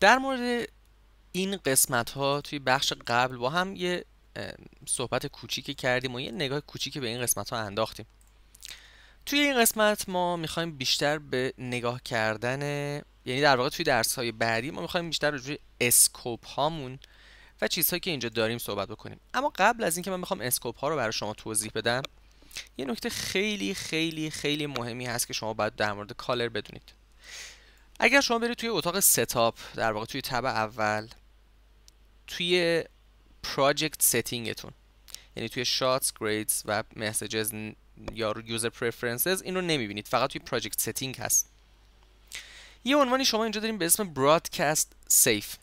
در مورد این قسمت ها توی بخش قبل با هم یه صحبت کوچیکی کردیم و یه نگاه کوچیکی به این قسمت ها انداختیم توی این قسمت ما میخوایم بیشتر به نگاه کردن یعنی در واقع توی درس های بعدی ما میخوایم بیشتر روی اسکوپ هامون و چیزهایی که اینجا داریم صحبت بکنیم اما قبل از اینکه من میخوام اسکوپ ها رو برای شما توضیح بدم یه نکته خیلی خیلی خیلی مهمی هست که شما باید در مورد کالر بدونید اگر شما برید توی اتاق ستاپ در واقع توی تب اول توی پراجکت ستینگتون یعنی توی شاتس گریدز و مسیجز یا یوزر پرفرنسز این رو نمیبینید فقط توی پراجکت ستینگ هست یه عنوانی شما اینجا داریم به اسم برادکست سیف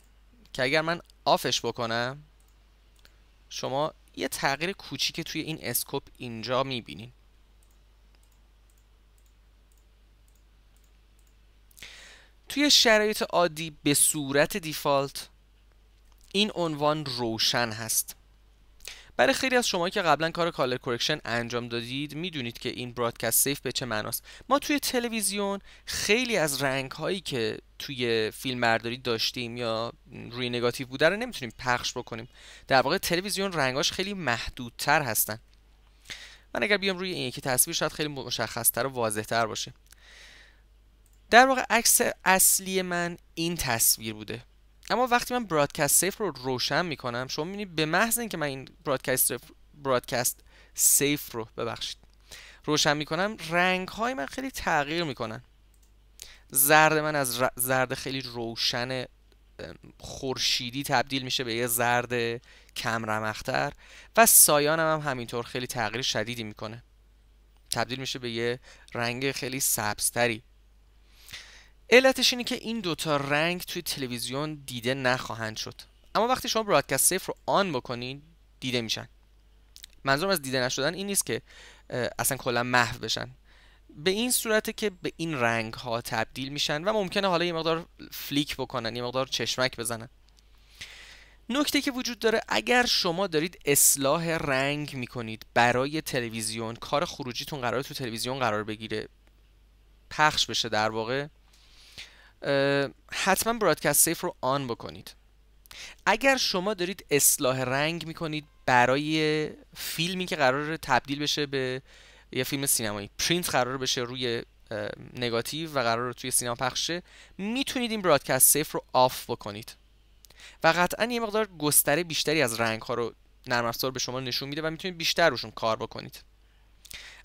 که اگر من آفش بکنم شما یه تغییر کوچیک توی این اسکوپ اینجا میبینید توی شرایط عادی به صورت دیفالت این عنوان روشن هست برای خیلی از شما که قبلا کار کالر کورکشن انجام دادید میدونید که این برادکست سیف به چه معناست ما توی تلویزیون خیلی از رنگ هایی که توی فیلم برداری داشتیم یا روی نگاتیو بوده رو نمیتونیم پخش بکنیم در واقع تلویزیون رنگاش خیلی محدودتر هستن من اگر بیام روی این یکی تصویر شاید خیلی مشخصتر و واضحتر باشه در واقع عکس اصلی من این تصویر بوده اما وقتی من برادکست سیف رو روشن میکنم شما میبینید به محض اینکه من این برادکست برادکست سیف رو ببخشید روشن میکنم رنگ های من خیلی تغییر میکنن زرد من از زرد خیلی روشن خورشیدی تبدیل میشه به یه زرد کم رمختر و سایانم هم همینطور خیلی تغییر شدیدی میکنه تبدیل میشه به یه رنگ خیلی سبزتری علتش اینه که این دوتا رنگ توی تلویزیون دیده نخواهند شد اما وقتی شما برادکست سیف رو آن بکنید دیده میشن منظورم از دیده نشدن این نیست که اصلا کلا محو بشن به این صورته که به این رنگ ها تبدیل میشن و ممکنه حالا یه مقدار فلیک بکنن یه مقدار چشمک بزنن نکته که وجود داره اگر شما دارید اصلاح رنگ میکنید برای تلویزیون کار خروجیتون قرار تو تلویزیون قرار بگیره پخش بشه در واقع حتما برادکست سیف رو آن بکنید اگر شما دارید اصلاح رنگ میکنید برای فیلمی که قرار تبدیل بشه به یه فیلم سینمایی پرینت قرار بشه روی نگاتیو و قرار رو توی سینما پخشه میتونید این برادکست سیف رو آف بکنید و قطعا یه مقدار گستره بیشتری از رنگ ها رو نرم افزار به شما نشون میده و میتونید بیشتر روشون کار بکنید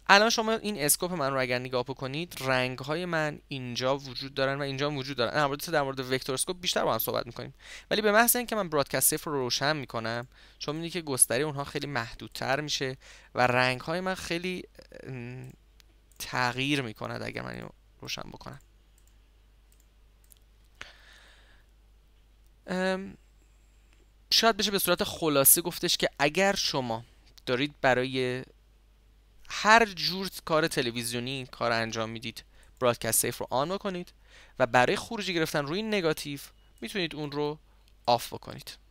الان شما این اسکوپ من رو اگر نگاه بکنید رنگ های من اینجا وجود دارن و اینجا وجود دارن البته در مورد وکتور اسکوپ بیشتر با هم صحبت میکنیم ولی به محض اینکه من برادکست صفر رو روشن میکنم شما میبینید که گستری اونها خیلی محدودتر میشه و رنگ های من خیلی تغییر میکنند اگر من روشن بکنم شاید بشه به صورت خلاصه گفتش که اگر شما دارید برای هر جور کار تلویزیونی کار انجام میدید برادکست سیف رو آن بکنید و برای خروجی گرفتن روی نگاتیو میتونید اون رو آف بکنید